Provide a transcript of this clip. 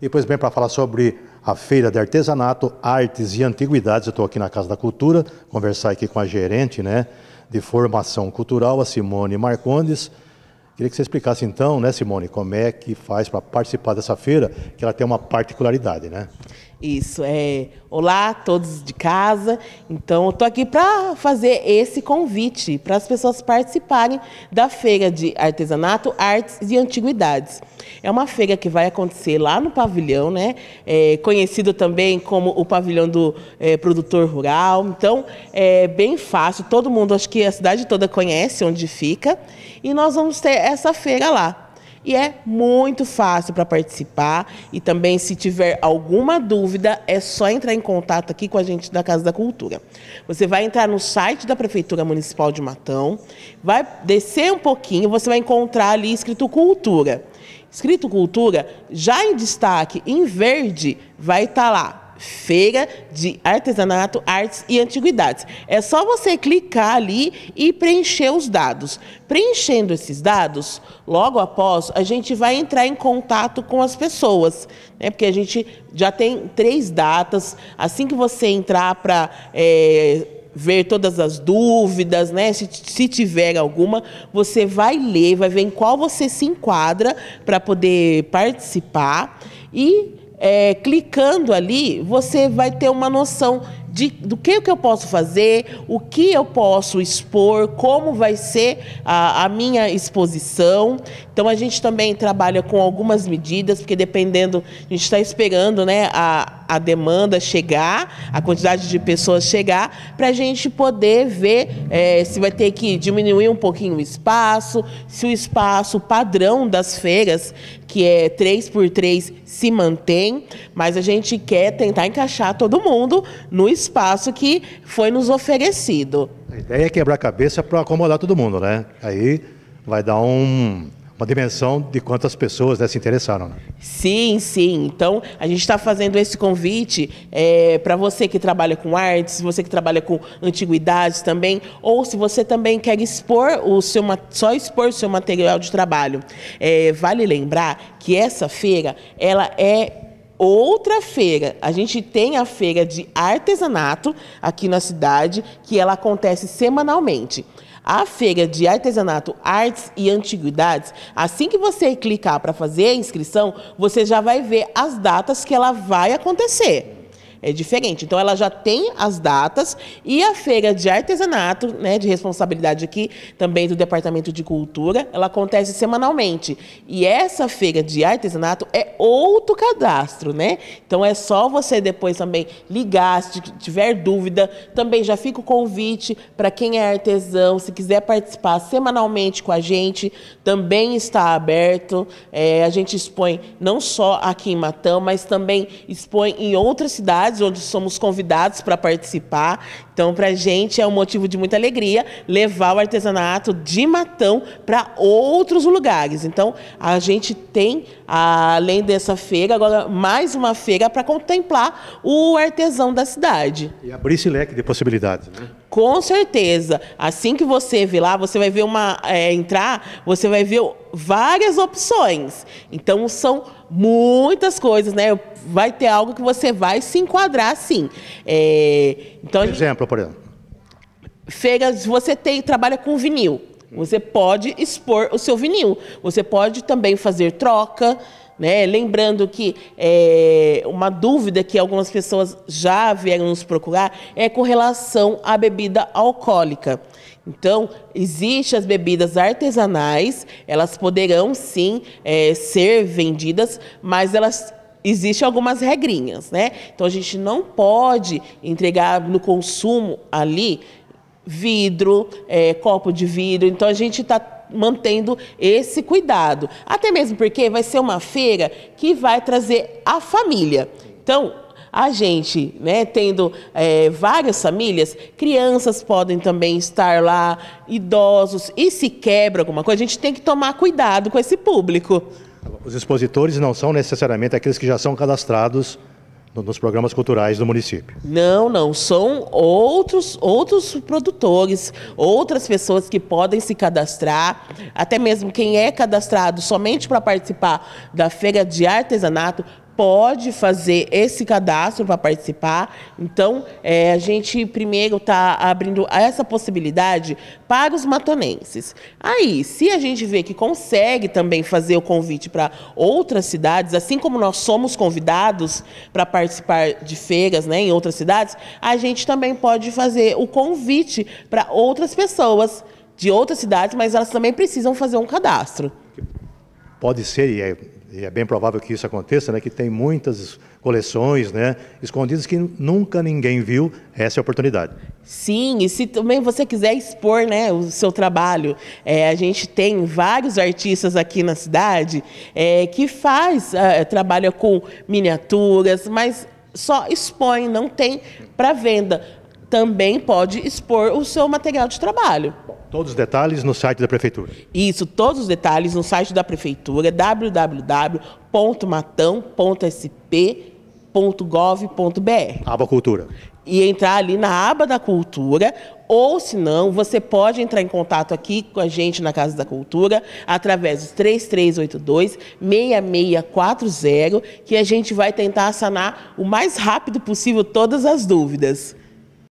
E pois bem para falar sobre a Feira de Artesanato, Artes e Antiguidades. Eu estou aqui na Casa da Cultura, conversar aqui com a gerente né, de formação cultural, a Simone Marcondes. Queria que você explicasse então, né, Simone, como é que faz para participar dessa feira, que ela tem uma particularidade, né? Isso, é. Olá a todos de casa. Então, eu estou aqui para fazer esse convite para as pessoas participarem da Feira de Artesanato, Artes e Antiguidades. É uma feira que vai acontecer lá no pavilhão, né? É, conhecido também como o pavilhão do é, produtor rural. Então, é bem fácil, todo mundo, acho que a cidade toda conhece onde fica. E nós vamos ter essa feira lá. E é muito fácil para participar. E também, se tiver alguma dúvida, é só entrar em contato aqui com a gente da Casa da Cultura. Você vai entrar no site da Prefeitura Municipal de Matão, vai descer um pouquinho, você vai encontrar ali escrito Cultura. Escrito Cultura, já em destaque, em verde, vai estar tá lá Feira de Artesanato, Artes e Antiguidades. É só você clicar ali e preencher os dados. Preenchendo esses dados, logo após, a gente vai entrar em contato com as pessoas, né? porque a gente já tem três datas. Assim que você entrar para. É, ver todas as dúvidas, né? Se, se, tiver alguma, você vai ler, vai ver em qual você se enquadra para poder participar. E é, clicando ali, você vai ter uma noção de, do que, que eu posso fazer, o que eu posso expor, como vai ser a, a minha exposição. Então a gente também trabalha com algumas medidas, porque dependendo, a gente está esperando né, a, a demanda chegar, a quantidade de pessoas chegar, para a gente poder ver é, se vai ter que diminuir um pouquinho o espaço, se o espaço padrão das feiras, que é 3 por 3 se mantém, mas a gente quer tentar encaixar todo mundo no espaço que foi nos oferecido. A ideia é quebrar a cabeça para acomodar todo mundo, né? Aí vai dar um uma dimensão de quantas pessoas né, se interessaram. Né? Sim, sim. Então, a gente está fazendo esse convite é, para você que trabalha com artes, você que trabalha com antiguidades também, ou se você também quer expor o seu só expor o seu material de trabalho. É, vale lembrar que essa feira ela é outra feira. A gente tem a feira de artesanato aqui na cidade, que ela acontece semanalmente. A feira de artesanato, artes e antiguidades, assim que você clicar para fazer a inscrição, você já vai ver as datas que ela vai acontecer é diferente. Então ela já tem as datas e a feira de artesanato, né, de responsabilidade aqui também do Departamento de Cultura, ela acontece semanalmente. E essa feira de artesanato é outro cadastro, né? Então é só você depois também ligar se tiver dúvida. Também já fica o convite para quem é artesão, se quiser participar semanalmente com a gente, também está aberto. É, a gente expõe não só aqui em Matão, mas também expõe em outras cidades onde somos convidados para participar. Então, para a gente é um motivo de muita alegria levar o artesanato de Matão para outros lugares. Então, a gente tem, além dessa feira, agora mais uma feira para contemplar o artesão da cidade. E abrir esse leque de possibilidades, né? Com certeza. Assim que você vir lá, você vai ver uma. É, entrar, você vai ver várias opções. Então, são muitas coisas, né? Vai ter algo que você vai se enquadrar, sim. É, então, por exemplo, por exemplo. Feiras, você tem, trabalha com vinil. Você pode expor o seu vinil. Você pode também fazer troca. Né? Lembrando que é, uma dúvida que algumas pessoas já vieram nos procurar é com relação à bebida alcoólica. Então, existem as bebidas artesanais, elas poderão sim é, ser vendidas, mas elas existem algumas regrinhas, né? Então a gente não pode entregar no consumo ali vidro, é, copo de vidro. Então a gente está mantendo esse cuidado. Até mesmo porque vai ser uma feira que vai trazer a família. Então, a gente, né, tendo é, várias famílias, crianças podem também estar lá, idosos, e se quebra alguma coisa, a gente tem que tomar cuidado com esse público. Os expositores não são necessariamente aqueles que já são cadastrados nos programas culturais do município. Não, não, são outros outros produtores, outras pessoas que podem se cadastrar, até mesmo quem é cadastrado somente para participar da feira de artesanato pode fazer esse cadastro para participar. Então, é, a gente primeiro está abrindo essa possibilidade para os matonenses. Aí, se a gente vê que consegue também fazer o convite para outras cidades, assim como nós somos convidados para participar de feiras né, em outras cidades, a gente também pode fazer o convite para outras pessoas de outras cidades, mas elas também precisam fazer um cadastro. Pode ser, e é e é bem provável que isso aconteça, né, que tem muitas coleções né, escondidas que nunca ninguém viu, essa é a oportunidade. Sim, e se também você quiser expor né, o seu trabalho, é, a gente tem vários artistas aqui na cidade é, que faz, é, trabalha com miniaturas, mas só expõe, não tem para venda também pode expor o seu material de trabalho. Todos os detalhes no site da prefeitura. Isso, todos os detalhes no site da prefeitura, www.matão.sp.gov.br. Aba Cultura. E entrar ali na aba da cultura, ou se não, você pode entrar em contato aqui com a gente na Casa da Cultura através dos 3382 6640, que a gente vai tentar sanar o mais rápido possível todas as dúvidas.